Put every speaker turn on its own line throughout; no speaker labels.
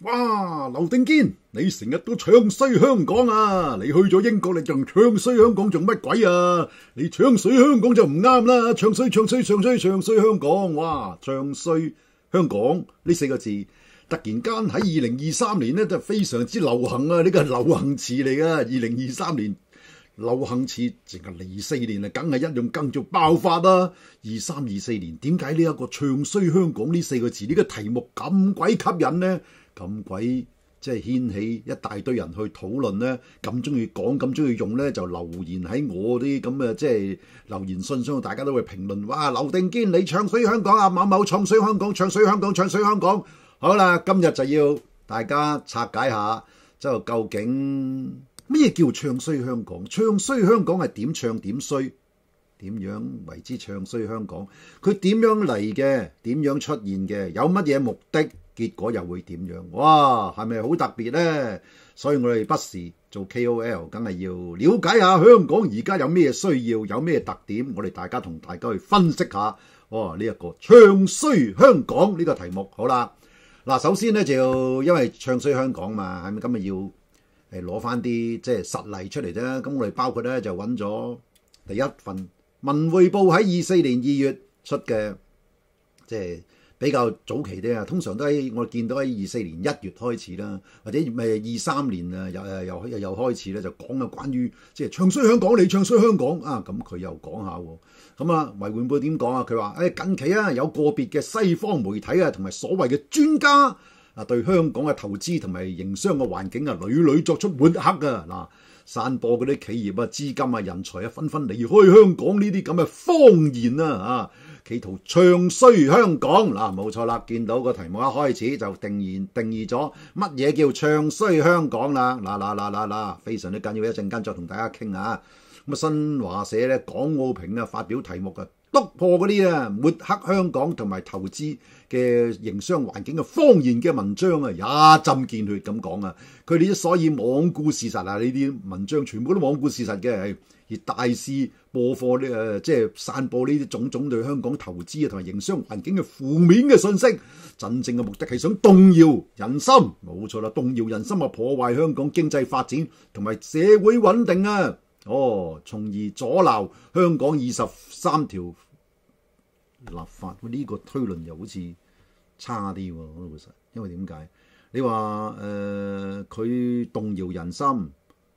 哇，刘定坚，你成日都唱衰香港啊！你去咗英国，你仲唱衰香港做乜鬼啊？你唱衰香港就唔啱啦！唱衰、唱衰、唱衰、唱衰香港，哇！唱衰香港呢四个字突然间喺二零二三年呢，就非常之流行啊！呢个系流行词嚟噶，二零二三年流行词，净系二四年啊，梗系一样更续爆发啦。二三二四年，点解呢一个唱衰香港呢四个字呢个题目咁鬼吸引呢？咁鬼即系掀起一大堆人去討論咧，咁中意講，咁中意用咧，就留言喺我啲咁嘅即係留言信箱，大家都會評論。哇！劉定堅你唱衰香港啊，某某唱衰香港，唱衰香港，唱衰香港。好啦，今日就要大家拆解下，就究竟咩叫唱衰香港？唱衰香港係點唱？點衰？點樣為之唱衰香港？佢點樣嚟嘅？點樣出現嘅？有乜嘢目的？結果又會點樣？哇，係咪好特別呢？所以我哋不時做 KOL，梗係要了解下香港而家有咩需要，有咩特點。我哋大家同大家去分析下。哇，呢一個唱衰香港呢個題目，好啦。嗱，首先呢，就因為唱衰香港嘛，咪今日要攞翻啲即係實例出嚟啫。咁我哋包括呢，就揾咗第一份《文匯報》喺二四年二月出嘅，即係。比較早期啲啊，通常都喺我見到喺二四年一月開始啦，或者咪二三年啊，又誒又又開始咧，就講啊關於即係唱衰香港，你唱衰香港啊，咁佢又講下喎。咁啊，《維護報》點講啊？佢話：誒近期啊，有個別嘅西方媒體啊，同埋所謂嘅專家啊，對香港嘅投資同埋營商嘅環境啊，屢屢作出抹黑啊！嗱，散播嗰啲企業啊、資金啊、人才啊，紛紛離開香港呢啲咁嘅謊言啊！啊！企圖唱衰香港嗱，冇錯啦！見到個題目一開始就定然定義咗乜嘢叫唱衰香港啦！嗱嗱嗱嗱嗱，非常之緊要，一陣間再同大家傾下。咁新華社咧，港澳評啊發表題目啊，篤破嗰啲啊抹黑香港同埋投資嘅營商環境嘅謊言嘅文章啊，一針見血咁講啊！佢哋所以罔顧事實啊，呢啲文章全部都罔顧事實嘅。而大肆播放呢誒，即係散播呢啲種種對香港投資啊同埋營商環境嘅負面嘅信息，真正嘅目的係想動搖人心，冇錯啦！動搖人心啊，破壞香港經濟發展同埋社會穩定啊！哦，從而阻撓香港二十三條立法，呢個推論又好似差啲喎，因為點解？你話誒佢動搖人心？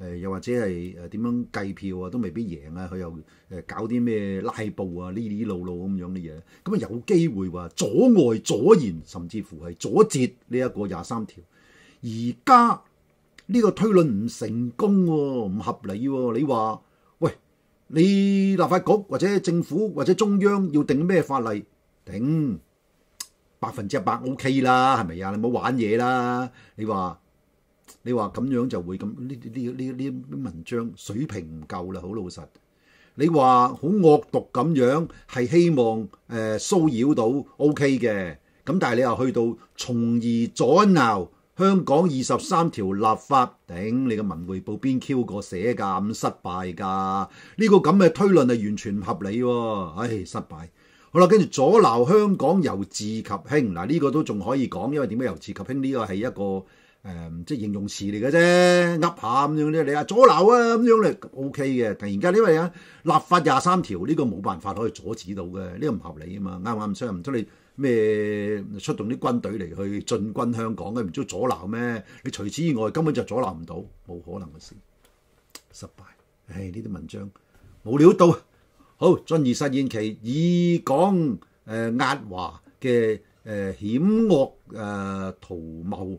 誒又或者係誒點樣計票啊，都未必贏啊！佢又誒搞啲咩拉布啊、呢呢路路咁樣嘅嘢，咁啊有機會話阻礙、阻延，甚至乎係阻截呢一個廿三條。而家呢個推論唔成功喎，唔合理喎。你話喂，你立法局或者政府或者中央要定咩法例？定百分之一百 OK 啦，係咪呀？你唔好玩嘢啦，你話。你話咁樣就會咁呢啲呢呢呢文章水平唔夠啦，好老實。你話好惡毒咁樣，係希望誒騷擾到 OK 嘅，咁但係你又去到從而阻挠香港二十三條立法頂，你個文匯報邊 Q 個寫㗎咁失敗㗎？呢個咁嘅推論係完全唔合理喎，唉失敗。好啦，跟住阻撚香港由自及興嗱，呢個都仲可以講，因為點解由自及興呢個係一個？誒即係形容詞嚟嘅啫，噏下咁樣咧，你話阻撓啊咁樣嚟 o K 嘅。突然間呢位啊立法廿三條呢個冇辦法可以阻止到嘅，呢個唔合理啊嘛，啱唔啱以唔通你咩出動啲軍隊嚟去進軍香港嘅？唔知阻撓咩？你除此以外根本就阻撓唔到，冇可能嘅事，失敗。唉，呢啲文章冇料到，好進而實現其以港誒壓華嘅誒險惡誒圖謀。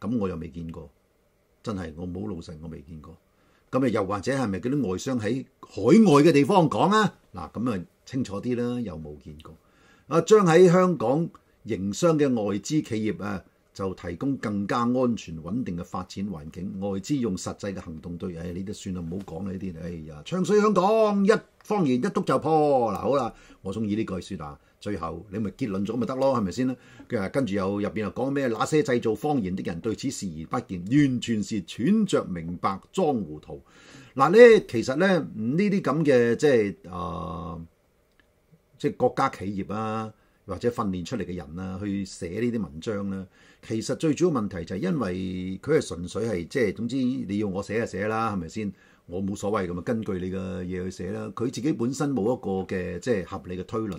咁我又未见过，真系我冇好老实，我未见过。咁啊，又或者系咪嗰啲外商喺海外嘅地方讲啊？嗱，咁啊清楚啲啦，又冇见过。啊，将喺香港营商嘅外资企业啊，就提供更加安全稳定嘅发展环境。外资用实际嘅行动对，诶，你都算啦，唔好讲呢啲。哎呀，唱衰香港，一方言一督就破。嗱，好啦，我中意呢句说啊。最後你咪結論咗咪得咯，係咪先咧？佢話跟住又入邊又講咩？那些製造方言的人對此事而不見，完全是揣着明白裝糊塗。嗱咧，其實咧呢啲咁嘅即係誒，即係國家企業啊，或者訓練出嚟嘅人啊，去寫呢啲文章咧，其實最主要問題就係因為佢係純粹係即係總之你要我寫就寫啦，係咪先？我冇所謂咁啊，根據你嘅嘢去寫啦。佢自己本身冇一個嘅即係合理嘅推論。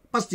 不少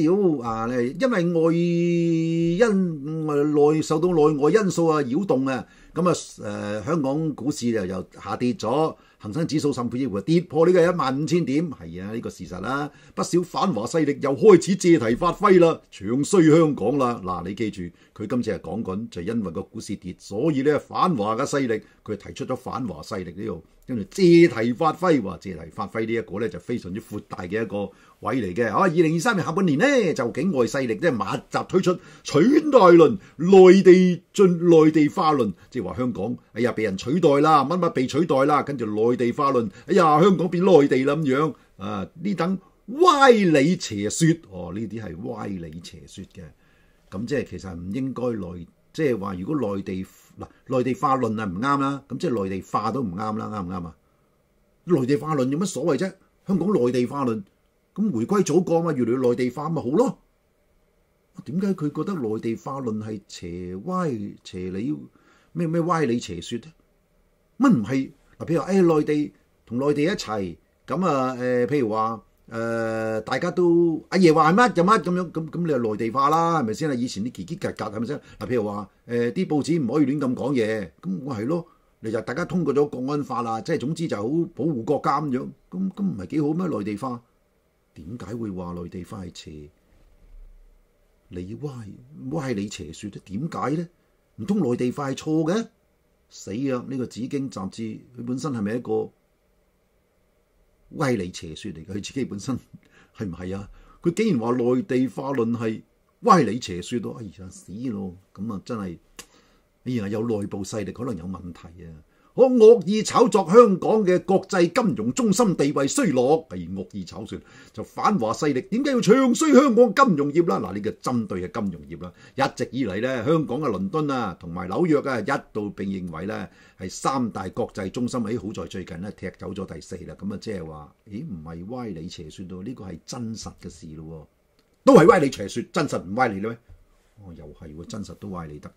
啊，因為外因外內受到內外因素啊擾動啊，咁啊诶，香港股市就又下跌咗。恒生指數甚至乎跌破呢個一萬五千點，係啊呢個事實啦。不少反華勢力又開始借題發揮啦，長衰香港啦。嗱，你記住，佢今次係講緊就因為個股市跌，所以咧反華嘅勢力佢提出咗反華勢力呢度，跟住借題發揮喎，借題發揮呢一個咧就非常之闊大嘅一個位嚟嘅。啊，二零二三年下半年咧就境外勢力即係密集推出取代論、內地進、內地化論，即係話香港哎呀被人取代啦，乜乜被取代啦，跟住內。内地化论，哎呀，香港变内地啦咁样，啊呢等歪理邪说，哦呢啲系歪理邪说嘅，咁即系其实唔应该内，即系话如果内地嗱内地化论啊唔啱啦，咁即系内地化都唔啱啦，啱唔啱啊？内地化论有乜所谓啫？香港内地化论，咁回归祖国啊嘛，越嚟越内地化咪好咯？点解佢觉得内地化论系邪歪邪理咩咩歪理邪说咧？乜唔系？嗱，譬如誒內地同內地一齊咁啊誒，譬如話誒，大家都阿爺話係乜就乜咁樣，咁咁你就內地化啦，係咪先啦？以前啲奇奇格格係咪先？嗱，譬如話誒啲報紙唔可以亂咁講嘢，咁我係咯，你就大家通過咗國安法啦，即係總之就好保護國家咁樣，咁咁唔係幾好咩？內地化點解會話內地化係邪？你歪歪你邪説點解咧？唔通內地化係錯嘅？死啊！呢個《紫荊雜志》佢本身係咪一個歪理邪説嚟嘅？佢自己本身係唔係啊？佢竟然話內地化論係歪理邪説，到哎呀死咯！咁啊真係，哎呀，有內部勢力可能有問題啊！我惡意炒作香港嘅國際金融中心地位衰落，系惡意炒作就反華勢力點解要唱衰香港金融業啦？嗱，呢个針對嘅金融業啦，一直以嚟咧，香港嘅倫敦啊，同埋紐約啊，一度被認為咧係三大國際中心。喺好在最近咧踢走咗第四啦，咁啊，即係話，咦，唔係歪理邪说到呢個係真實嘅事咯，都係歪理邪说，真實唔歪你咧？哦，又係喎，真實都歪你得。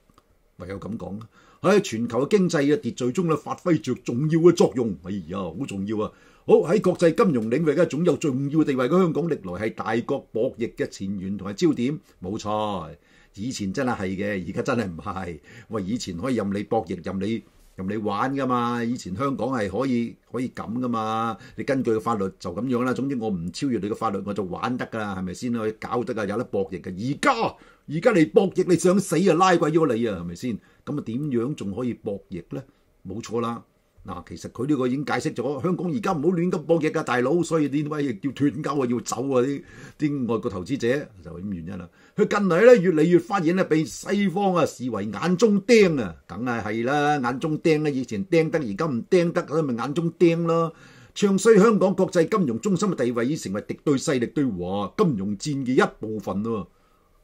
唯有咁讲。喺全球嘅經濟嘅秩序中咧，發揮着重要嘅作用。哎呀，好重要啊！好喺國際金融領域，嘅总總有重要地位嘅香港，歷來係大國博弈嘅前沿同埋焦點。冇錯，以前真係系嘅，而家真係唔係。喂，以前可以任你博弈、任你任你玩噶嘛？以前香港係可以可以咁噶嘛？你根據嘅法律就咁樣啦。總之我唔超越你嘅法律，我就玩得㗎，係咪先可以搞得噶，有得博弈嘅，而家。而家嚟博弈，你想死啊？拉鬼咗你啊，系咪先？咁啊，點樣仲可以博弈咧？冇錯啦。嗱，其實佢呢個已經解釋咗香港而家唔好亂咁博弈噶，大佬。所以啲解亦叫斷交啊？要走啊？啲啲外國投資者就係咁原因啦。佢近嚟咧越嚟越發現咧被西方啊視為眼中釘啊，梗係係啦，眼中釘啊，以前釘得，而家唔釘得，咁咪眼中釘咯。唱衰香港國際金融中心嘅地位，已成為敵對勢力對华金融戰嘅一部分咯。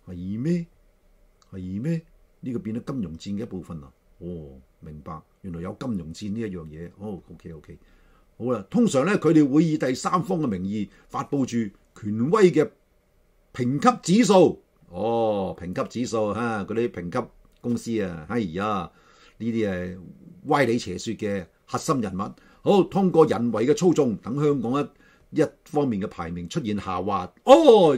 係咩？係咩？呢個變咗金融戰嘅一部分啦。哦，明白。原來有金融戰呢一樣嘢。哦，OK OK。好啦，通常咧，佢哋會以第三方嘅名義發佈住權威嘅評級指數。哦，評級指數嚇，嗰啲評級公司啊，哎呀，呢啲係歪理邪説嘅核心人物。好，通過人為嘅操縱，等香港一一方面嘅排名出現下滑。哦。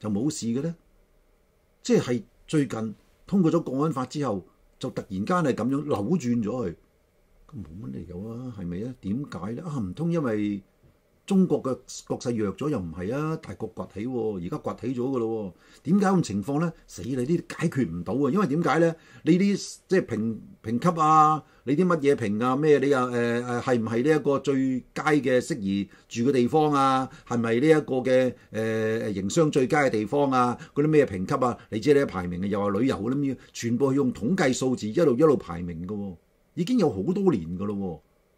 就冇事嘅咧，即係最近通過咗《國安法》之後，就突然間係咁樣扭轉咗佢，冇乜理由啊，係咪啊？點解咧？啊唔通因為？中國嘅國勢弱咗又唔係啊，大國崛起，而家崛起咗噶咯。點解咁情況咧？死你啲解決唔到啊，因為點解咧？你啲即係評評級啊，你啲乜嘢評啊咩？你又誒誒係唔係呢一個最佳嘅適宜住嘅地方啊？係咪呢一個嘅誒誒營商最佳嘅地方啊？嗰啲咩評級啊？你知呢排名啊，又係旅遊啲全部用統計數字一路一路排名噶喎，已經有好多年噶咯喎。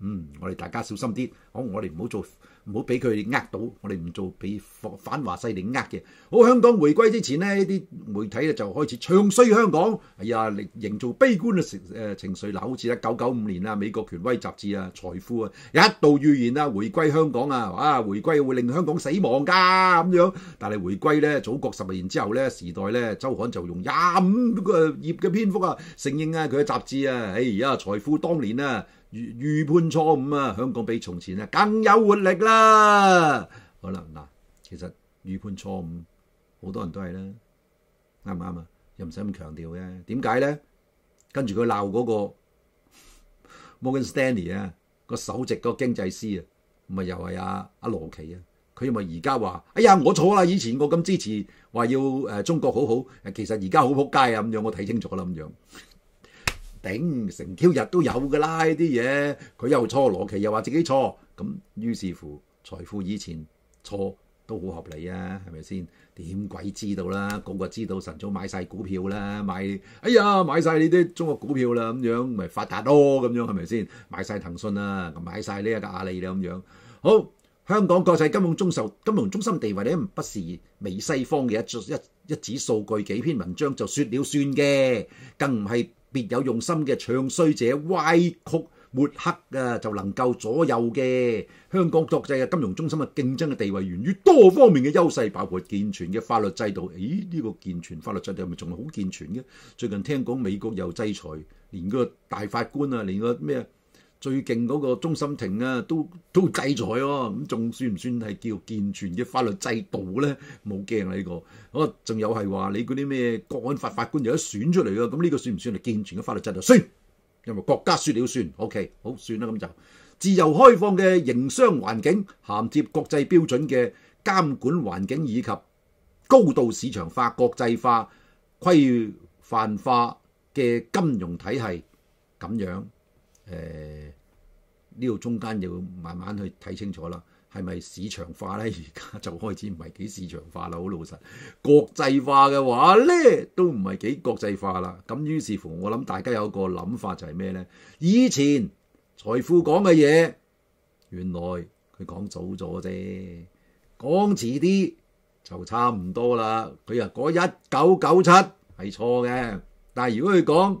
嗯，我哋大家小心啲，我我哋唔好做，唔好俾佢哋呃到，我哋唔做俾反華勢力呃嘅。好，香港回归之前呢，啲媒體咧就開始唱衰香港，係啊，營造悲觀嘅情緒。嗱，好似一九九五年啊，美國權威雜誌啊，《財富》啊，一度預言啊，回歸香港啊，啊，回歸會令香港死亡㗎咁樣。但係回歸呢，祖國十年之後呢，時代呢，周刊就用廿五個頁嘅篇幅啊，承認啊，佢嘅雜誌啊，哎而家《財富》當年啊。預判錯誤啊！香港比從前啊更有活力啦。好啦，嗱，其實預判錯誤好多人都係啦，啱唔啱啊？又唔使咁強調嘅。點解咧？跟住佢鬧嗰個 Morgan Stanley 啊，個首席個經濟師啊，咪又係阿阿羅奇啊，佢咪而家話：哎呀，我錯啦！以前我咁支持，話要誒中國好好，其實而家好撲街啊！咁樣我睇清楚啦，咁樣。頂成 Q 日都有噶啦呢啲嘢，佢又錯，邏輯又話自己錯，咁於是乎財富以前錯都好合理啊，係咪先？點鬼知道啦，個個知道神早買晒股票啦，買哎呀買晒呢啲中國股票啦咁樣，咪發達咯咁樣係咪先？買晒騰訊啊，買晒呢一個阿里啦咁樣。好，香港國際金融中心金融中心地位咧，不是美西方嘅一一一紙數據幾篇文章就説了算嘅，更唔係。别有用心嘅唱衰者歪曲抹黑啊，就能够左右嘅香港国际嘅金融中心嘅竞争嘅地位，源于多方面嘅优势，包括健全嘅法律制度。咦，呢个健全法律制度系咪仲系好健全嘅？最近听讲美国又制裁，连个大法官啊，连个咩？最勁嗰個中心庭啊，都都制裁喎，咁仲算唔算係叫健全嘅法律制度咧？冇驚啊呢個，仲有係話你嗰啲咩國安法法官有得選出嚟啊。咁呢個算唔算係健全嘅法律制度？算，因為國家選了算，OK，好算啦咁就自由開放嘅營商環境，涵接國際標準嘅監管環境，以及高度市場化、國際化、規範化嘅金融體系咁樣。誒呢度中間要慢慢去睇清楚啦，係咪市場化咧？而家就開始唔係幾市場化啦，好老實。國際化嘅話咧，都唔係幾國際化啦。咁於是乎，我諗大家有個諗法就係咩咧？以前財富講嘅嘢，原來佢講早咗啫，講遲啲就差唔多啦。佢啊嗰一九九七係錯嘅，但係如果佢講，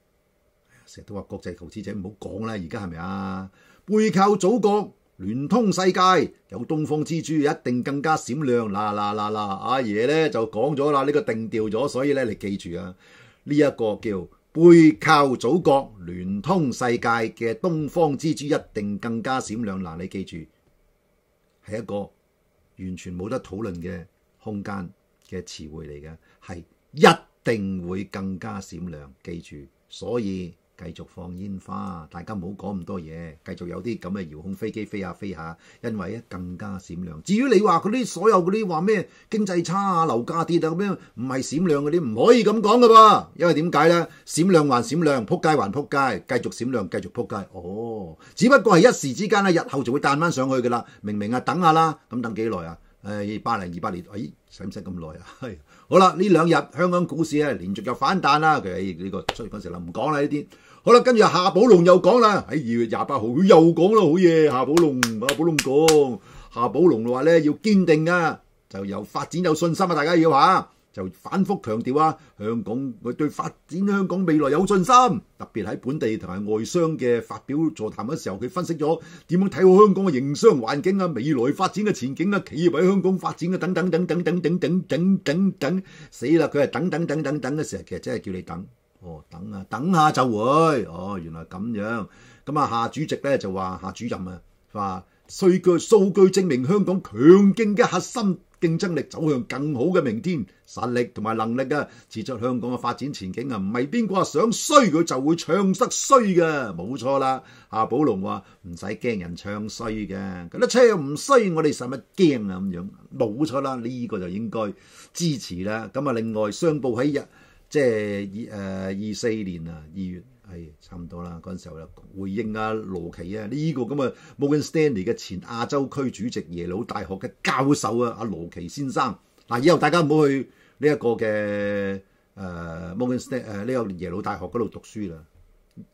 成日都話國際投資者唔好講啦，而家係咪啊？背靠祖國，聯通世界，有東方之珠，一定更加閃亮！嗱嗱嗱嗱，阿爺咧就講咗啦，呢個定調咗，所以咧你記住啊，呢一個叫背靠祖國、聯通世界嘅東方之珠，一定更加閃亮。嗱，你記住係一個完全冇得討論嘅空間嘅詞彙嚟嘅，係一定會更加閃亮。記住，所以。繼續放煙花，大家唔好講咁多嘢。繼續有啲咁嘅遙控飛機飛下飛下，因為咧更加閃亮。至於你話嗰啲所有嗰啲話咩經濟差啊樓價跌啊咁樣，唔係閃亮嗰啲唔可以咁講噶噃。因為點解呢？閃亮還閃亮，撲街還撲街，繼續閃亮，繼續撲街。哦，只不過係一時之間啦，日後就會彈翻上去噶啦。明明啊，等下啦，咁等幾耐啊？誒，八零二八年，誒使唔使咁耐啊？好啦，呢兩日香港股市咧連續又反彈啦。佢實呢個衰嗰時啦，唔講啦呢啲。好啦，跟住夏宝龙又讲啦，喺二月廿八号佢又讲啦，好嘢，夏宝龙啊，宝龙讲夏宝龙话咧要坚定啊，就由发展有信心啊，大家要吓，就反复强调啊，香港佢对发展香港未来有信心，特别喺本地同埋外商嘅发表座谈嘅时候，佢分析咗点样睇好香港嘅营商环境啊，未来发展嘅前景啊，企业喺香港发展啊，等等等等等等等等等等死啦，佢系等等等等等嘅时候，其实真系叫你等。哦，等啊，等下就會。哦，原來咁樣。咁啊，夏主席呢就話：夏主任啊，話數據數據證明香港強勁嘅核心競爭力走向更好嘅明天實力同埋能力啊，持續香港嘅發展前景啊，唔係邊個想衰佢就會唱失衰嘅，冇錯啦。阿寶龍話唔使驚人唱衰嘅，佢都車唔衰，我哋使乜驚啊？咁樣冇錯啦，呢個就應該支持啦。咁啊，另外商報喺日。即係二誒二四年啊，二月係差唔多啦。嗰陣時候就回應阿羅奇啊，呢個咁啊，Morgan Stanley 嘅前亞洲區主席、耶魯大學嘅教授啊，阿羅奇先生。嗱，以後大家唔好去呢一個嘅誒 Morgan s t a n 誒呢個耶魯大學嗰度讀書啦，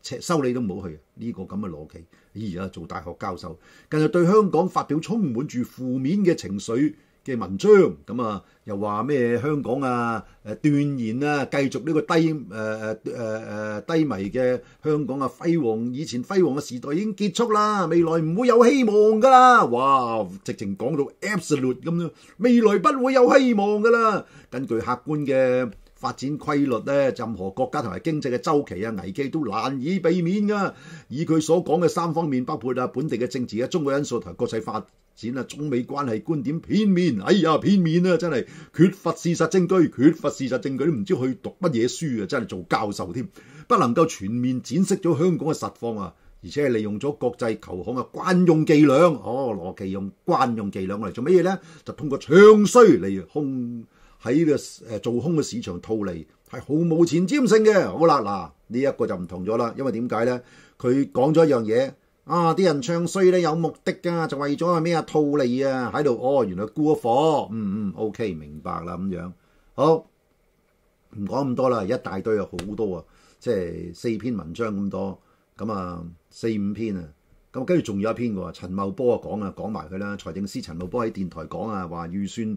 收你都唔好去。呢個咁嘅羅奇，而家做大學教授，近日對香港發表充滿住負面嘅情緒。嘅文章咁啊，又話咩香港啊誒斷言啊，繼續呢個低誒誒誒誒低迷嘅香港啊輝煌以前輝煌嘅時代已經結束啦，未來唔會有希望㗎啦！哇，直情講到 absolute 咁樣，未來不會有希望㗎啦。根據客觀嘅發展規律咧，任何國家同埋經濟嘅周期啊、危機都難以避免噶。以佢所講嘅三方面包括啊，本地嘅政治啊、中國因素同國際發展啊、中美關係觀點片面，哎呀片面啊，真係缺乏事實證據，缺乏事實證據都唔知去讀乜嘢書啊，真係做教授添，不能夠全面展示咗香港嘅實況啊，而且係利用咗國際球行嘅慣用伎倆，哦，羅奇用慣用伎倆嚟做咩嘢呢？就通過唱衰嚟控。喺呢個誒做空嘅市場套利係毫無前瞻性嘅，好啦，嗱呢一個就唔同咗啦，因為點解咧？佢講咗一樣嘢啊！啲人唱衰咧有目的㗎，就為咗係咩啊？套利啊，喺度哦，原來沽火，嗯嗯，OK，明白啦咁樣。好，唔講咁多啦，一大堆啊，好多啊，即係四篇文章咁多，咁啊四五篇啊，咁跟住仲有一篇喎，陳茂波啊講啊講埋佢啦，財政司陳茂波喺電台講啊話預算。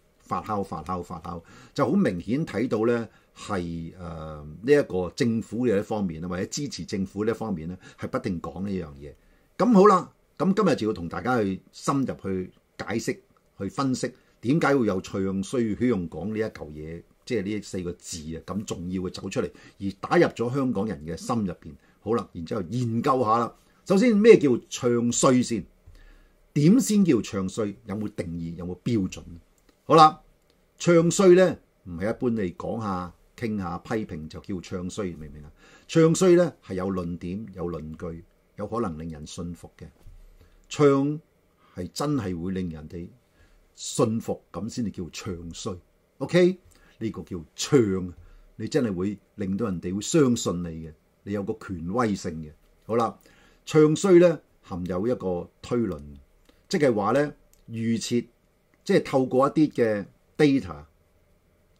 发酵、发酵、发酵就好明显睇到咧，系诶呢一个政府嘅一方面，或者支持政府呢一方面咧，系不定讲呢样嘢。咁好啦，咁今日就要同大家去深入去解释、去分析，点解会有唱衰？許用講呢一嚿嘢，即系呢四个字啊咁重要嘅走出嚟，而打入咗香港人嘅心入边。好啦，然之後研究下啦。首先咩叫唱衰先？點先叫唱衰？有冇定義？有冇標準？好啦，唱衰呢唔系一般嚟講下、傾下、批評就叫唱衰，明唔明啊？唱衰呢係有論點、有論據，有可能令人信服嘅。唱係真係會令人哋信服，咁先至叫唱衰。O K，呢個叫唱，你真係會令到人哋會相信你嘅，你有個權威性嘅。好啦，唱衰呢含有一個推論，即係話呢預設。即系透过一啲嘅 data，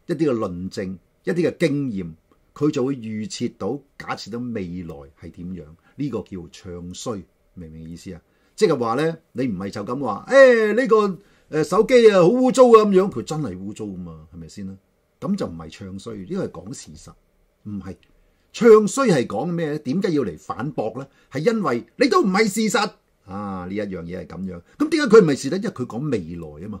一啲嘅论证，一啲嘅经验，佢就会预設到，假设到未来系点样，呢个叫唱衰，明唔明意思啊？即系话咧，你唔系就咁话，诶呢个诶手机啊好污糟啊咁样，佢真系污糟啊嘛，系咪先啦？咁就唔系唱衰，呢个系讲事实，唔系唱衰系讲咩咧？点解要嚟反驳咧？系因为你都唔系事实啊，呢一样嘢系咁样，咁点解佢唔系事咧？因为佢讲未来啊嘛。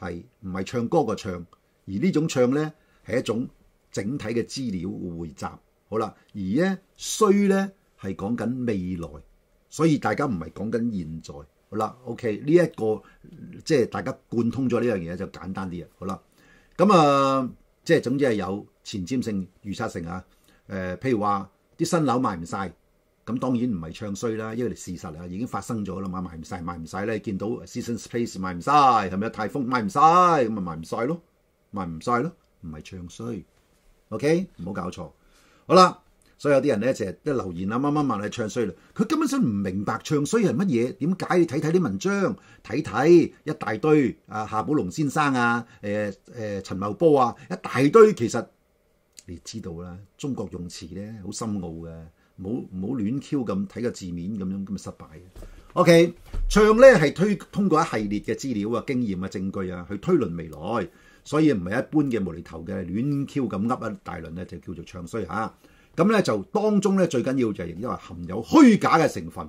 係唔係唱歌個唱？而呢種唱呢，係一種整體嘅資料匯集，好啦。而呢衰呢係講緊未來，所以大家唔係講緊現在，好啦。OK，呢一個即係大家貫通咗呢樣嘢就簡單啲啊。好啦，咁啊，即係總之係有前瞻性預測性啊。誒，譬如話啲新樓賣唔晒。咁當然唔係唱衰啦，因為事實啊已經發生咗啦嘛，賣唔晒，賣唔晒咧？見到 seasons p a c e 賣唔晒，係咪啊？泰豐賣唔晒，咁咪賣唔晒咯？賣唔晒咯？唔係唱衰，OK，唔好搞錯。好啦，所以有啲人咧成日都留言啊，乜乜問係唱衰啦，佢根本上唔明白唱衰係乜嘢，點解？你睇睇啲文章，睇睇一大堆啊，夏寶龍先生啊，誒誒陳茂波啊，一大堆，其實你知道啦，中國用詞咧好深奧嘅。唔好唔好亂 Q 咁睇個字面咁樣咁失敗嘅。O K，唱呢係推通過一系列嘅資料啊、經驗啊、證據啊去推論未來，所以唔係一般嘅無厘頭嘅亂 Q 咁噏一大輪呢，就叫做唱衰嚇。咁呢，就當中呢，最緊要就係因為含有虛假嘅成分。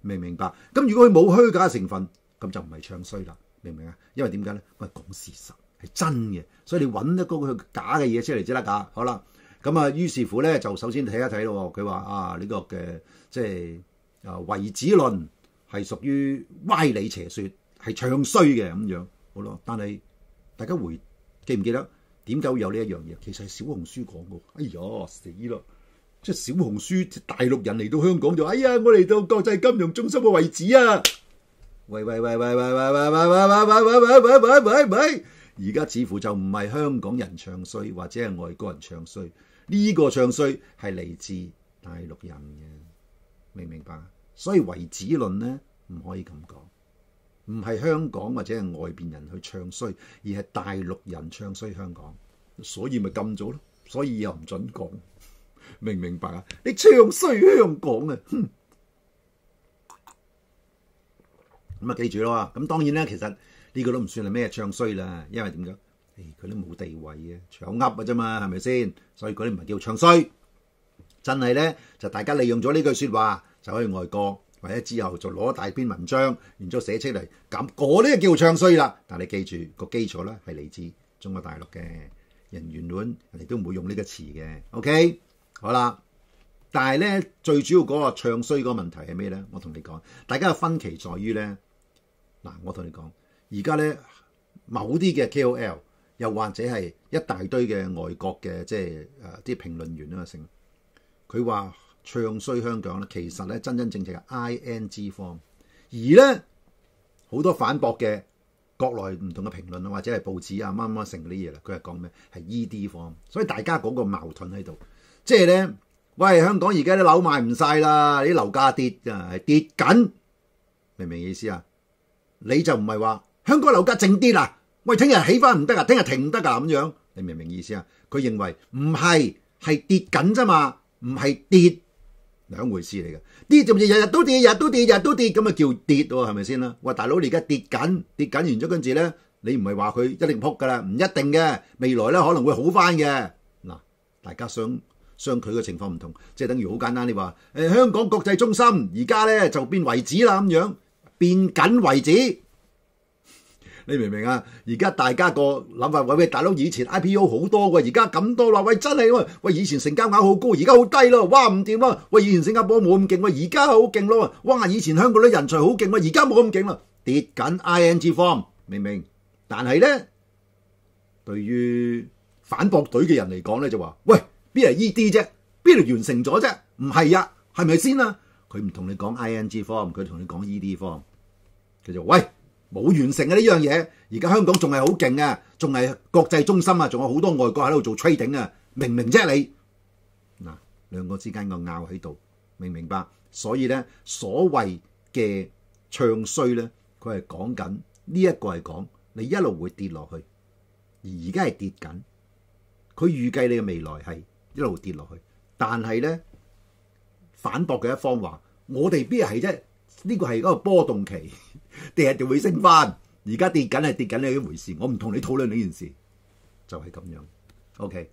明唔明白？咁如果佢冇虛假成分，咁就唔係唱衰啦，明唔明啊？因為點解咧？喂，講事實係真嘅，所以你揾一個假嘅嘢出嚟先得㗎。好啦，咁啊，於是乎咧就首先睇一睇咯。佢話啊，呢個嘅即係啊唯子論係屬於歪理邪説，係唱衰嘅咁樣。好咯，但係大家回記唔記得點解有呢一樣嘢？其實係小紅書講過。哎呀，死啦！出小红书，大陆人嚟到香港就，哎呀，我嚟到国际金融中心嘅位置啊！喂喂喂喂喂喂喂喂喂喂喂喂喂喂喂！而家似乎就唔系香港人唱衰，或者系外国人唱衰，呢个唱衰系嚟自大陆人嘅，明唔明白？所以遗子论呢，唔可以咁讲，唔系香港或者系外边人去唱衰，而系大陆人唱衰香港，所以咪禁咗咯，所以又唔准讲。明唔明白啊！你唱衰香港啊，哼！咁啊，记住咯咁当然啦，其实呢个都唔算系咩唱衰啦，因为点解？诶，佢都冇地位啊，抢咗噏嘅啫嘛，系咪先？所以嗰啲唔叫唱衰。真系咧，就大家利用咗呢句说话，就可以外國或者之後就攞大篇文章，之后寫出嚟咁，嗰啲叫唱衰啦。但系你記住個基礎咧，係嚟自中國大陸嘅人言亂，人哋都唔會用呢個詞嘅。OK。好啦，但系咧最主要嗰個唱衰嗰個問題係咩咧？我同你講，大家嘅分歧在於咧，嗱，我同你講，而家咧某啲嘅 KOL 又或者係一大堆嘅外國嘅即係诶啲評論員啊，成佢話唱衰香港咧，其實咧真真正正係 ING form，而咧好多反駁嘅國內唔同嘅評論啊，或者係報紙啊，乜乜成嗰啲嘢啦，佢係講咩？係 ED form，所以大家嗰個矛盾喺度。即係咧，喂，香港而家啲樓賣唔晒啦，啲樓價跌啊，係跌緊，明唔明意思啊？你就唔係話香港樓價正跌啊？喂，聽日起翻唔得啊，聽日停唔得噶咁樣，你明唔明意思啊？佢認為唔係，係跌緊咋嘛？唔係跌兩回事嚟嘅，跌就唔日日都跌，日都跌，日都跌，咁啊叫跌喎，係咪先啦？喂，大佬你而家跌緊，跌緊完咗跟住咧，你唔係話佢一定撲㗎啦，唔一定嘅，未來咧可能會好翻嘅。嗱，大家想。相佢嘅情況唔同，即係等於好簡單。你話誒香港國際中心而家咧就變為止啦，咁樣變緊為止。你明唔明啊？而家大家個諗法喂喂大佬，以前 I P O 好多喎，而家咁多啦喂，真係喂喂以前成交額好高，而家好低咯，哇唔掂咯喂。以前新加坡冇咁勁，而家好勁咯，哇！以前香港啲人才好勁，而家冇咁勁啦，跌緊 I N G form 明唔明？但係咧，對於反駁隊嘅人嚟講咧，就話喂。边系 E D 啫？边度完成咗啫？唔系啊，系咪先啊？佢唔同你讲 I N G form，佢同你讲 E D form。佢就喂冇完成嘅呢样嘢。而家香港仲系好劲啊，仲系国际中心啊，仲有好多外国喺度做 trading 啊。明唔明啫？你嗱，两个之间个拗喺度，明唔明白？所以咧，所谓嘅唱衰咧，佢系讲紧呢一个系讲你一路会跌落去，而而家系跌紧。佢预计你嘅未来系。一路跌落去，但系咧反驳嘅一方话：，我哋必系啫？呢个系一个波动期，第日就会升翻。而家跌紧系跌紧呢一回事，我唔同你讨论呢件事，就系咁样。O K，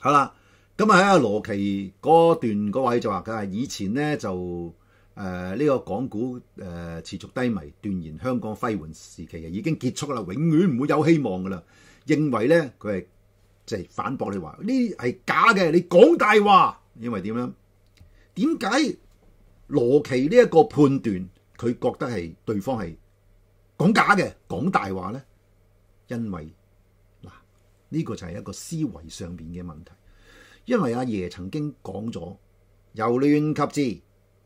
好啦，咁啊喺阿罗奇嗰段嗰位就话：，佢系以前咧就诶呢个港股诶持续低迷，断言香港辉煌时期已经结束啦，永远唔会有希望噶啦，认为咧佢系。即係反駁你話呢啲係假嘅，你講大話，因為點樣？點解羅奇呢一個判斷，佢覺得係對方係講假嘅，講大話咧？因為嗱，呢個就係一個思維上面嘅問題。因為阿爺曾經講咗，由亂及治，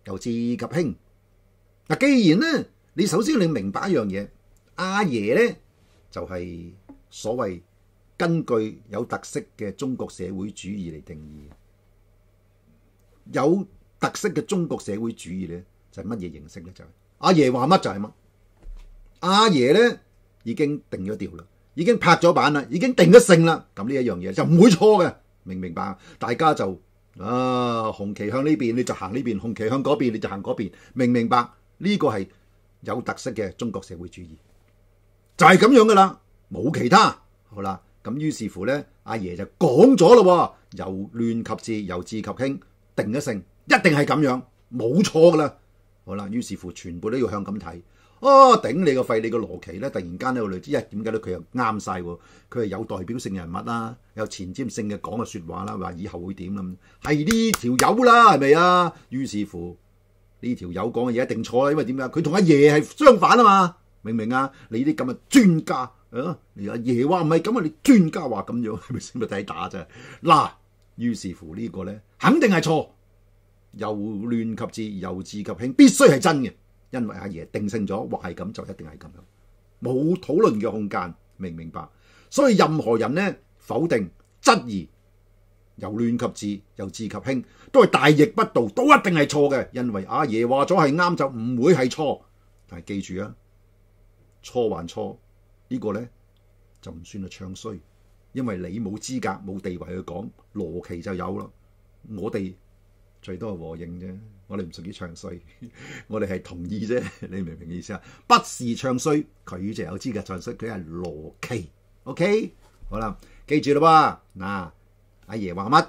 由治及興。嗱，既然咧，你首先你明白一樣嘢，阿爺咧就係所謂。根據有特色嘅中國社會主義嚟定義，有特色嘅中國社會主義咧就係乜嘢形式咧？就阿爺話乜就係乜。阿爺咧已經定咗調啦，已經拍咗板啦，已經定咗性啦。咁呢一樣嘢就唔會錯嘅，明唔明白？大家就啊，紅旗向呢邊，你就行呢邊；紅旗向嗰邊，你就行嗰邊。明唔明白？呢個係有特色嘅中國社會主義，就係咁樣噶啦，冇其他。好啦。咁於是乎呢，阿爺就講咗咯喎，由亂及治，由治及興，定一性一定係咁樣，冇錯噶啦。好啦，於是乎全部都要向咁睇。哦，頂你個肺！你個羅奇呢，突然間個女子，一點解呢？佢又啱晒喎。佢係有代表性人物啦，有前瞻性嘅講嘅説話啦，話以後會點咁，係呢條友啦，係咪啊？於是乎呢條友講嘅嘢一定錯啦，因為點解？佢同阿爺係相反啊嘛，明唔明啊？你啲咁嘅專家。啊！你阿爺話唔係咁啊，你專家話咁樣 係咪先咪抵打啫？嗱，於是乎呢個咧，肯定係錯，由亂及治，由治及興，必須係真嘅，因為阿爺定性咗，話係咁就一定係咁樣，冇討論嘅空間，明唔明白？所以任何人咧否定質疑，由亂及治，由治及興，都係大逆不道，都一定係錯嘅，因為阿爺話咗係啱就唔會係錯，但係記住啊，錯還錯。呢個咧就唔算係唱衰，因為你冇資格、冇地位去講，羅奇就有啦。我哋最多係和應啫，我哋唔屬於唱衰，我哋係同意啫。你明唔明意思啊？不是唱衰，佢就有資格唱衰，佢係羅奇。OK，好啦，記住啦噃。嗱，阿爺話乜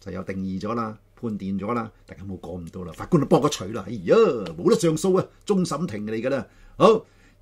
就有定義咗啦，判斷咗啦。大家冇講咁多啦，法官都幫個取啦。哎呀，冇得上訴啊，終審庭嚟噶啦。好。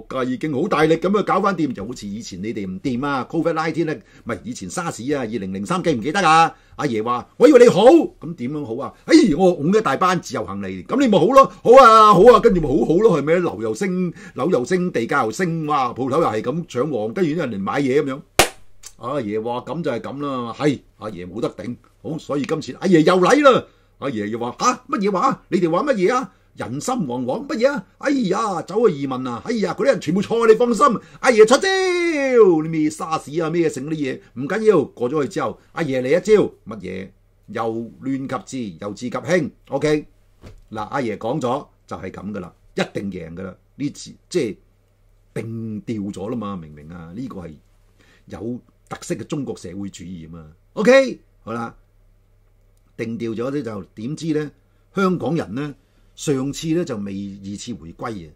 國家已經好大力咁去搞翻掂，就好似以前你哋唔掂啊，Covid nineteen 咧，唔係以前沙士啊，二零零三記唔記得啊？阿爺話：我以為你好，咁點樣好啊？哎，我拱一大班自由行嚟，咁你咪好咯，好啊，好啊，跟住咪好好咯，係咪？樓又升，樓又升，地價又升，哇！鋪頭又係咁搶旺，跟住啲人嚟買嘢咁樣。阿爺話：咁就係咁啦，係阿爺冇得頂，好，所以今次阿爺又嚟啦，阿爺又話：嚇乜嘢話？你哋話乜嘢啊？人心惶惶，乜嘢啊？哎呀，走去移民啊！哎呀，嗰啲人全部錯，你放心，阿爺出招，你咩沙士啊，咩剩嗰啲嘢唔緊要。過咗去之後，阿爺嚟一招，乜嘢又亂及之，又治及興。OK，嗱，阿爺講咗就係咁噶啦，一定贏噶啦，呢次即係定掉咗啦嘛，明唔明啊？呢個係有特色嘅中國社會主義啊。OK，好啦，定掉咗咧就點知咧？香港人咧？上次咧就未二次回歸啊，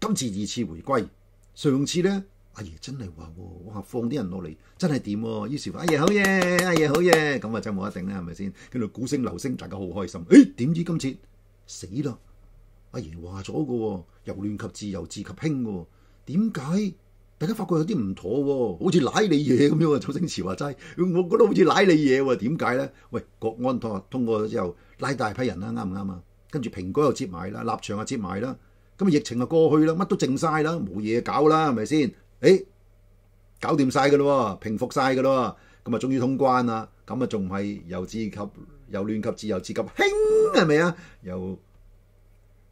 今次二次回歸。上次咧，阿爺真係話喎，話放啲人落嚟，真係點喎？於是阿爺好嘢，阿爺好嘢，咁啊真冇一定啦，係咪先？跟住鼓聲流聲，大家好開心。誒點知今次死啦？阿爺話咗嘅喎，由亂及治，由治及興嘅喎。點解大家發覺有啲唔妥喎？好似拉你嘢咁樣啊！周星馳話齋，我覺得好似拉你嘢喎。點解咧？喂，國安通通過咗之後，拉大批人啦，啱唔啱啊？跟住蘋果又接埋啦，立場又接埋啦，咁疫情啊過去啦，乜都靜晒啦，冇嘢搞啦，係咪先？誒，搞掂晒噶咯，平復晒噶咯，咁啊終於通關啦，咁啊仲係由自及由亂及自由自及興係咪啊？由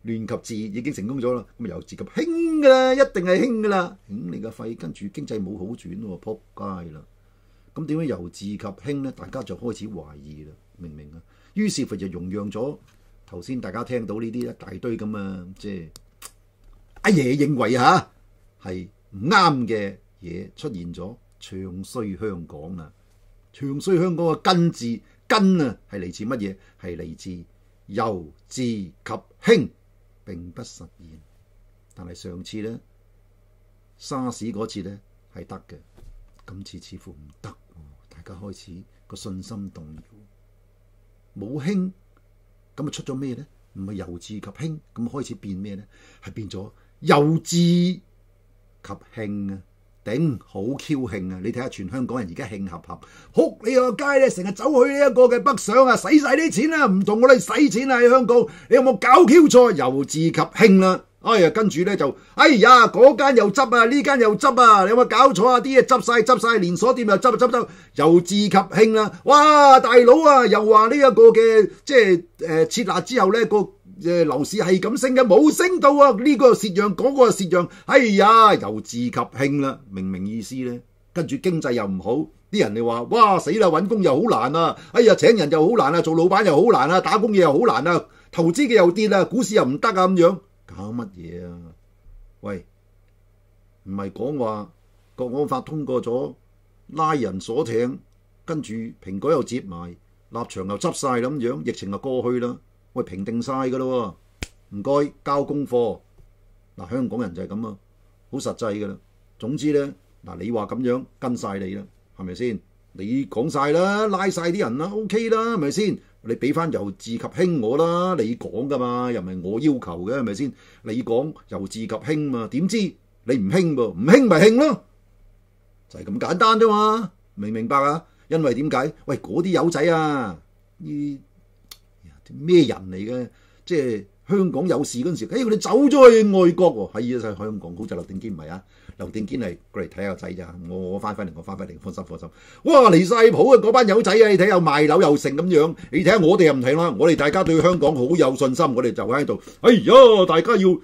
亂及自已經成功咗啦，咁啊由自及興噶啦，一定係興噶啦。咁你個肺跟住經濟冇好轉喎，仆街啦。咁點解由自及興咧？大家就開始懷疑啦，明唔明啊？於是乎就容讓咗。頭先大家聽到呢啲一大堆咁啊，即係阿爺認為嚇係唔啱嘅嘢出現咗，唱衰香港啊！唱衰香港嘅根字根啊，係嚟自乜嘢？係嚟自由、治及興。並不實現，但係上次咧沙士嗰次咧係得嘅，今次似乎唔得，大家開始個信心動搖，冇興。咁啊出咗咩咧？唔系由稚及興，咁开始变咩咧？系变咗由稚及興啊！顶好 Q 興啊！你睇下全香港人而家興合合，哭你个街咧，成日走去呢一个嘅北上啊，使晒啲錢啊，唔同我哋使錢喺香港，你有冇搞 Q 錯？由稚及興啦！哎呀，跟住咧就，哎呀，嗰間又執啊，呢間又執啊，你有冇搞錯啊？啲嘢執晒，執晒，連鎖店又執執执，又自及興啦！哇，大佬啊，又話呢一個嘅即係誒設立之後咧，個诶，樓市係咁升嘅，冇升到啊！呢個蚀樣，嗰個蚀樣，哎呀，又自及興啦！明明意思咧？跟住經濟又唔好，啲人就話：哇，死啦！揾工又好難啊，哎呀，請人又好難啊，做老闆又好難啊，打工嘢又好難啊，投資嘅又跌啊，股市又唔得啊咁樣。搞乜嘢啊？喂，唔係講話《國安法》通過咗，拉人鎖艇，跟住蘋果又接埋，立場又執晒咁樣，疫情就過去啦。喂，平定晒㗎咯喎，唔該交功課。嗱，香港人就係咁啊，好實際㗎啦。總之咧，嗱你話咁樣跟晒你啦，係咪先？你講晒啦，拉晒啲人啦，OK 啦，係咪先？你俾翻由自及興我啦，你講噶嘛，又唔係我要求嘅，係咪先？你講由自及興嘛，點知你唔興噃？唔興咪興咯，就係咁簡單啫嘛，明唔明白啊？因為點解？喂，嗰啲友仔啊，啲咩人嚟嘅？即係香港有事嗰陣時，哎，哋走咗去外國喎，係啊，世海洋廣告就立定基係啊！刘定坚系过嚟睇下仔咋，我我翻返嚟，我翻返嚟，放心放心。哇，离晒谱啊！嗰班友仔啊，你睇又賣樓又剩咁樣，你睇下我哋又唔睇啦。我哋大家對香港好有信心，我哋就喺度。哎呀，大家要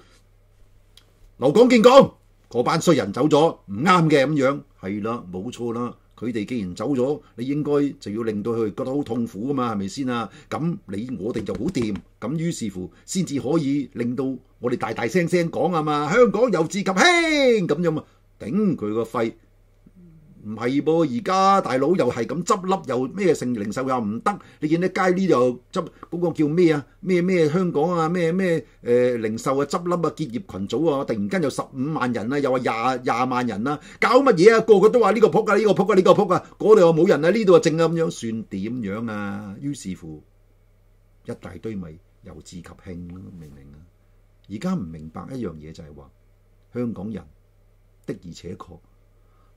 刘港建港，嗰班衰人走咗唔啱嘅咁樣，系啦，冇錯啦。佢哋既然走咗，你應該就要令到佢覺得好痛苦啊嘛，係咪先啊？咁你我哋就好掂，咁於是乎先至可以令到我哋大大聲聲講啊嘛，香港由自及興咁樣嘛，頂佢個肺！唔係噃，而家大佬又係咁執笠，又咩成零售又唔得。你見啲街呢度執嗰個叫咩啊？咩咩香港啊？咩咩誒零售啊執笠啊結業群組啊！突然間又十五萬人啊，又話廿廿萬人啊，搞乜嘢啊？個個都話呢個撲啊，呢個撲啊，呢個撲啊，嗰度又冇人啊，呢度啊靜啊咁樣，算點樣啊？於是乎一大堆咪又自及興咯，明唔明啊？而家唔明白一樣嘢就係話香港人的而且確。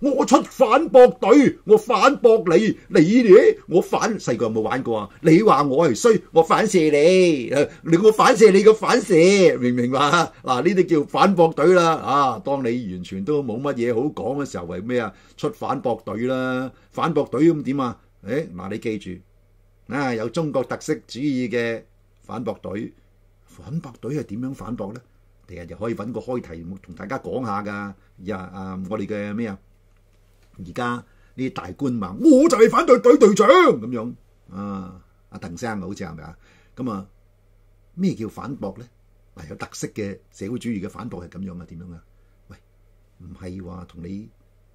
我出反駁隊，我反駁你，你咧我反，細個有冇玩過啊？你話我係衰，我反射你，你我反射你個反射，明唔明白？嗱，呢啲叫反駁隊啦。啊，當你完全都冇乜嘢好講嘅時候，為咩啊？出反駁隊啦，反駁隊咁點啊？誒，嗱，你記住啊，有中國特色主義嘅反駁隊，反駁隊係點樣反駁咧？第日就可以揾個開題同大家講下噶。呀啊，我哋嘅咩啊？而家啲大官話，我就係反對隊隊長咁樣，啊，阿鄧生好似係咪啊？咁啊，咩叫反駁咧？嗱，有特色嘅社會主義嘅反駁係咁樣啊？點樣啊？喂，唔係話同你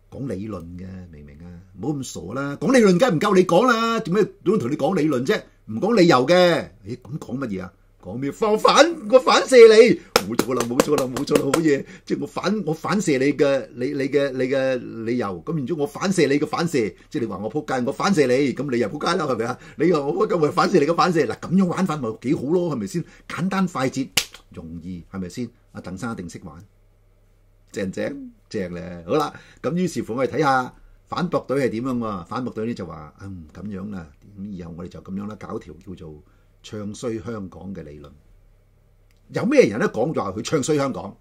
講理論嘅，明唔明啊？唔好咁傻啦，講理論梗係唔夠你講啦，做咩同你講理論啫？唔講理由嘅，咦咁講乜嘢啊？講咩？我反，我反射你，冇錯啦，冇錯啦，冇錯啦，好嘢！即系我反，我反射你嘅，你你嘅，你嘅理由。咁然之後，我反射你嘅反射，即系你話我撲街，我反射你，咁你又撲街啦，係咪啊？你又我扑街，我反射你嘅反射。嗱，咁樣玩法咪幾好咯，係咪先？簡單快捷，容易，係咪先？阿邓生一定識玩，正正正咧。好啦，咁於是乎我哋睇下反駁隊係點樣喎？反駁隊咧就話：，嗯，咁樣啦，咁以後我哋就咁樣啦，搞條叫做。唱衰香港嘅理論，有咩人咧講就係佢唱衰香港，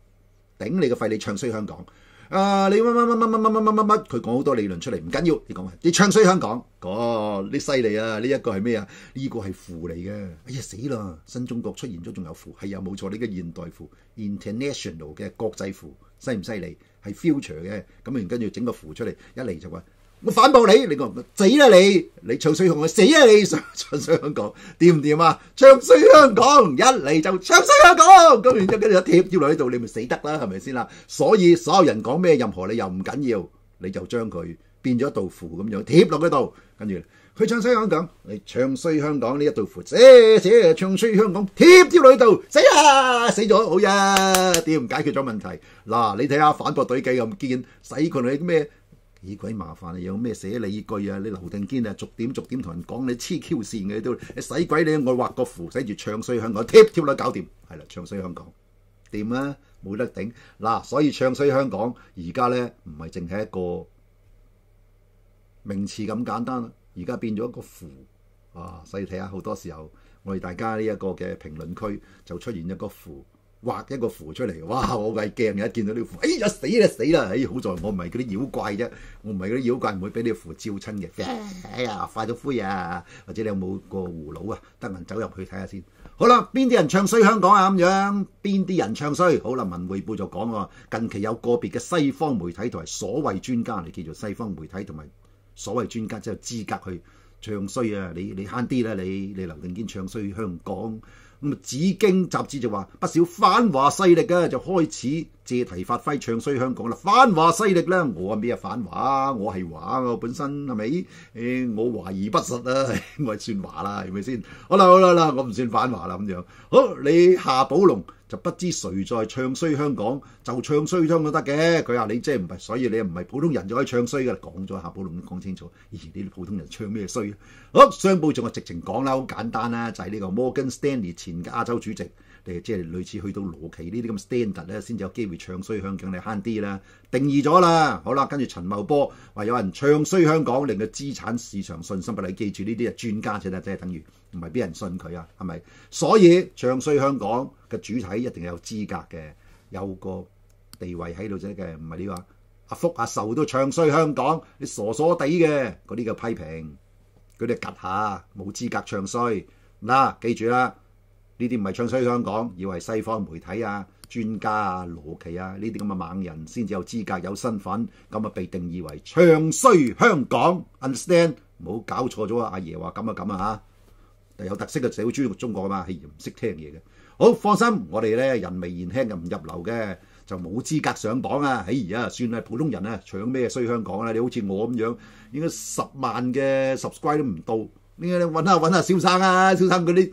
頂你個肺！你唱衰香港，啊你乜乜乜乜乜乜乜乜乜，佢講好多理論出嚟，唔緊要，你講你唱衰香港，哦，啲犀利啊！呢一個係咩啊？呢個係符嚟嘅，哎呀死啦！新中國出現咗，仲有符，係啊，冇錯，呢個現代符，international 嘅國際符，犀唔犀利？係 future 嘅，咁然跟住整個符出嚟，一嚟就話。我反驳你，你講唔死啦你！你唱衰香港，死啦你！唱唱衰香港，掂唔掂啊？唱衰香港，一嚟就唱衰香港，咁然之后跟住贴貼落喺度，你咪死得啦，係咪先啦？所以所有人講咩，任何理由唔緊要，你就將佢變咗一道符咁樣貼落嗰度，跟住佢唱衰香港，你唱衰香港呢一道符，死死唱衰香港，貼貼落喺度，死啊死咗好呀！掂解決咗問題。嗱，你睇下反駁隊计咁健，使佢哋咩？以鬼麻煩啊！有咩寫理句啊？你劉定堅啊，逐點逐點同人講你黐 Q 線嘅都你使鬼你，我畫個符，使住唱衰香港貼貼啦，搞掂，係啦，唱衰香港，掂啊？冇得頂嗱，所以唱衰香港而家咧唔係淨係一個名詞咁簡單，而家變咗一個符啊！所以睇下好多時候，我哋大家呢一個嘅評論區就出現一個符。畫一個符出嚟，哇！我係鏡一見到呢符，哎呀死啦死啦！哎，好在我唔係嗰啲妖怪啫，我唔係嗰啲妖怪唔會俾你符照親嘅。哎呀，快到灰啊！或者你有冇個葫蘆啊？得閒走入去睇下先。好啦，邊啲人唱衰香港啊？咁樣邊啲人唱衰？好啦，文匯報就講喎，近期有個別嘅西方媒體同埋所謂專家你叫做西方媒體同埋所謂專家，即係資格去唱衰啊！你你慳啲啦，你你劉定堅唱衰香港。咁《紫荆雜志》就話不少反華勢力啊，就開始借題發揮唱衰香港啦。反華勢力呢，我話咩反華我係華，我本身係咪？我懷而不實啊，我係算華啦，係咪先？好啦好啦啦，我唔算反華啦咁樣。好，你夏寶龍。就不知誰在唱衰香港，就唱衰香都得嘅。佢話你即係唔係，所以你又唔係普通人就可以唱衰嘅。講咗下，寶龍講清楚，咦？你啲普通人唱咩衰？好，商報仲係直情講啦，好簡單啦，就係呢個摩根 r g s t a n y 前亞洲主席。誒，即係類似去到羅奇呢啲咁 standard 咧，先至有機會唱衰香港你慳啲啦。定義咗啦，好啦，跟住陳茂波話有人唱衰香港，令個資產市場信心，不例如記住呢啲係專家啫，即係等於唔係俾人信佢啊，係咪？所以唱衰香港嘅主體一定有資格嘅，有個地位喺度啫嘅，唔係你話阿福阿壽都唱衰香港，你傻傻地嘅嗰啲嘅批評，佢哋夾下冇資格唱衰。嗱，記住啦。呢啲唔系唱衰香港，要系西方媒體啊、專家啊、羅奇啊呢啲咁嘅猛人先至有資格有身份，咁啊被定義為唱衰香港。Understand？唔好搞錯咗啊！阿爺話咁啊咁啊嚇，有特色嘅社會主義中國啊嘛，系唔識聽嘢嘅。好放心，我哋咧人未年輕就唔入流嘅，就冇資格上榜啊！哎呀，算啦，普通人啊，搶咩衰香港啊？你好似我咁樣，應該十萬嘅十 e 都唔到，你揾下揾下小生啊，小生嗰啲。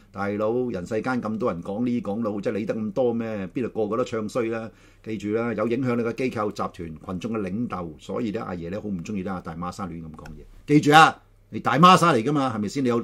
大佬，人世間咁多人講呢講路，即係理得咁多咩？邊度個個都唱衰啦！記住啦，有影響你個機構集團、群眾嘅領導，所以咧，阿爺咧好唔中意咧，大馬沙亂咁講嘢。記住啊，你大馬沙嚟噶嘛，係咪先？你有。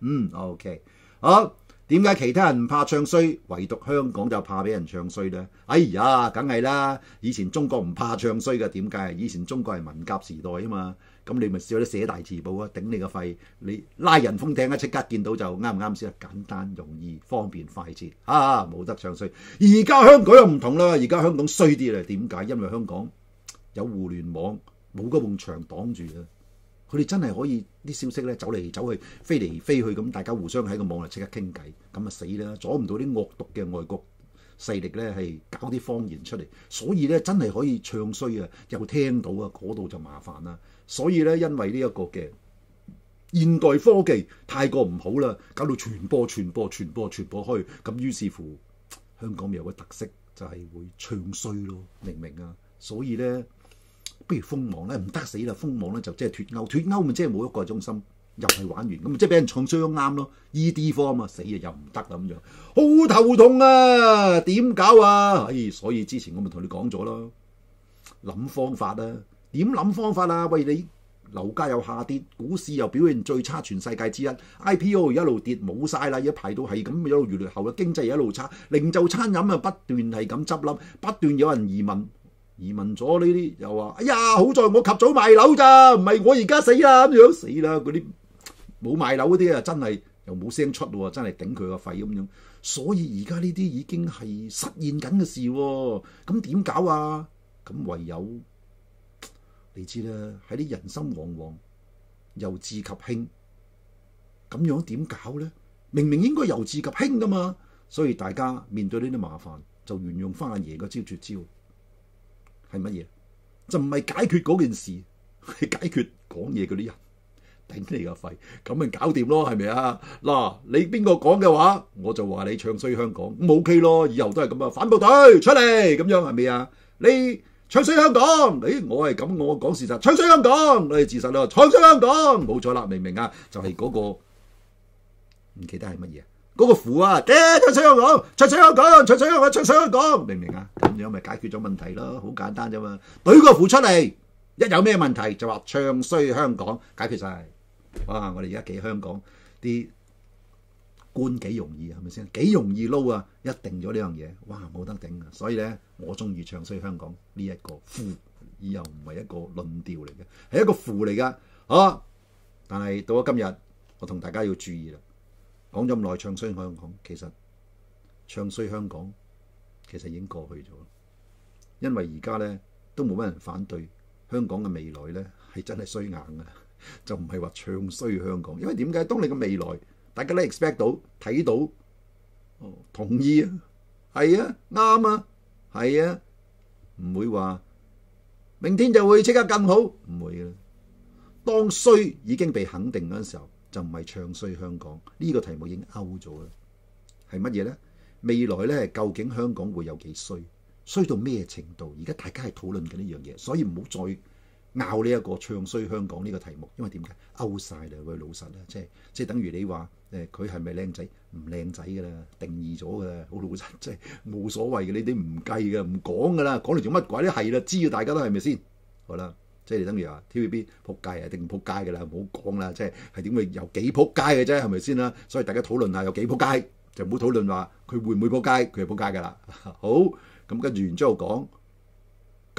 嗯，OK，好，點解其他人唔怕唱衰，唯獨香港就怕俾人唱衰呢？哎呀，梗係啦！以前中國唔怕唱衰嘅，點解？以前中國係文革時代啊嘛，咁你咪少啲寫大字报啊，頂你個肺，你拉人風艇啊，即刻見到就啱唔啱先，簡單、容易、方便、快捷，啊，冇得唱衰。而家香港又唔同啦，而家香港衰啲啦，點解？因為香港有互聯網，冇嗰用牆擋住啊。佢哋真係可以啲消息咧走嚟走去，飛嚟飛去咁，大家互相喺個網度即刻傾偈，咁啊死啦！阻唔到啲惡毒嘅外國勢力咧，係搞啲方言出嚟，所以咧真係可以唱衰啊！又聽到啊，嗰度就麻煩啦。所以咧，因為呢一個嘅現代科技太過唔好啦，搞到傳播、傳播、傳播、傳播開，咁於是乎香港有個特色就係會唱衰咯，明唔明啊？所以咧。不如封網咧，唔得死啦！封網咧就即係脱歐，脱歐咪即係冇一個中心，又係玩完咁，即係俾人創傷啱咯。E D form 啊死啊又唔得咁樣，好頭痛啊！點搞啊？唉，所以之前我咪同你講咗咯，諗方法啦，點諗方法啊？喂，你樓價又下跌，股市又表現最差全世界之一，I P O 一路跌冇晒啦，而家排到係咁一路越嚟後嘅經濟一路差，零就餐飲啊不斷係咁執笠，不斷有人移民。移民咗呢啲又話：哎呀，好在我及早賣樓咋，唔係我而家死啦咁樣死啦！嗰啲冇賣樓嗰啲啊，真係又冇聲出喎，真係頂佢個肺咁樣。所以而家呢啲已經係實現緊嘅事喎。咁點搞啊？咁唯有你知啦，喺啲人心惶惶，由自及興，咁樣點搞呢？明明應該由自及興噶嘛。所以大家面對呢啲麻煩，就沿用翻阿爺嘅招絕招。系乜嘢？就唔系解決嗰件事，系解決講嘢嗰啲人頂你個肺，咁咪搞掂咯，係咪啊？嗱，你邊個講嘅話，我就話你唱衰香港，冇 ok 咯，以後都係咁啊！反部隊出嚟，咁樣係咪啊？你唱衰香港，诶，我係咁，我講事實，唱衰香港，我係事實咯，唱衰香港，冇錯啦，明唔明啊？就係嗰個唔記得係乜嘢。嗰個符啊，唱水香港，唱水香港，唱水香港，唱水香港，明唔明啊？咁樣咪解決咗問題咯，好簡單啫嘛。懟個符出嚟，一有咩問題就話唱衰香港，解決曬。哇！我哋而家幾香港啲官幾容易啊？係咪先？幾容易撈啊？一定咗呢樣嘢，哇！冇得頂啊！所以咧，我中意唱衰香港呢一個符，又唔係一個論調嚟嘅，係一個符嚟噶啊！但係到咗今日，我同大家要注意啦。講咗咁耐，唱衰香港，其實唱衰香港其實已經過去咗。因為而家咧都冇乜人反對，香港嘅未來咧係真係衰硬啊！就唔係話唱衰香港，因為點解？當你嘅未來大家都 expect 到、睇到、同意啊，係啊，啱啊，係啊，唔會話明天就會即刻更好，唔會嘅。當衰已經被肯定嗰陣時候。就唔係唱衰香港呢個題目已經 out 咗啦，係乜嘢呢？未來咧究竟香港會有幾衰？衰到咩程度？而家大家係討論緊呢樣嘢，所以唔好再拗呢一個唱衰香港呢個題目，因為點解 out 曬啦？老實啦，即係即等於你話誒，佢係咪靚仔唔靚仔噶啦？定義咗噶，好老實，即係冇所謂嘅，你哋唔計嘅，唔講噶啦，講嚟做乜鬼咧？係啦，知到大家都係咪先？好啦。即係等於話 TVB 撲街啊，定撲街㗎啦，唔好講啦。即係係點會有幾撲街嘅啫，係咪先啦？所以大家討論下有幾撲街，就唔好討論話佢會唔會撲街，佢係撲街噶啦。好咁跟住完之後講，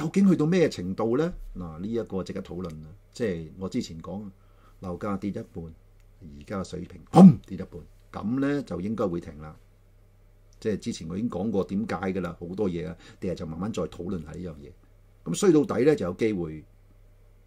究竟去到咩程度咧？嗱，呢一個值得討論啊。即係我之前講樓價跌一半，而家嘅水平跌一半，咁咧就應該會停啦。即係之前我已經講過點解㗎啦，好多嘢啊，第日就慢慢再討論下呢樣嘢。咁衰到底咧就有機會。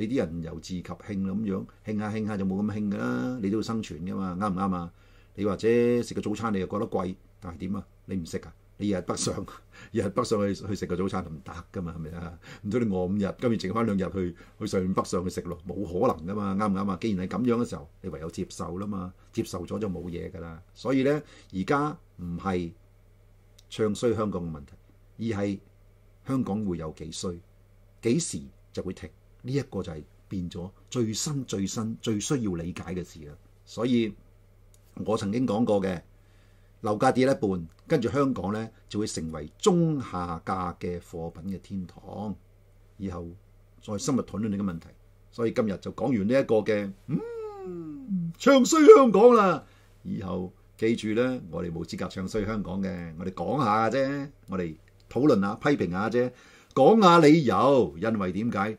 你啲人由自及興咁樣興下興下就冇咁興㗎啦。你都要生存㗎嘛？啱唔啱啊？你或者食個早餐，你又覺得貴，但係點啊？你唔食啊？你日北上 日北上去去食個早餐就唔得㗎嘛？係咪啊？唔通你餓五日，今日剩翻兩日去去上面北上去食咯？冇可能㗎嘛？啱唔啱啊？既然係咁樣嘅時候，你唯有接受啦嘛。接受咗就冇嘢㗎啦。所以咧，而家唔係唱衰香港嘅問題，而係香港會有幾衰，幾時就會停。呢一個就係變咗最新、最新、最需要理解嘅事啦。所以我曾經講過嘅樓價跌一半，跟住香港咧就會成為中下價嘅貨品嘅天堂。以後再深入討論呢個問題。所以今日就講完呢一個嘅，嗯，唱衰香港啦。以後記住咧，我哋冇資格唱衰香港嘅，我哋講下啫，我哋討論下、批評下啫，講下理由，因為點解？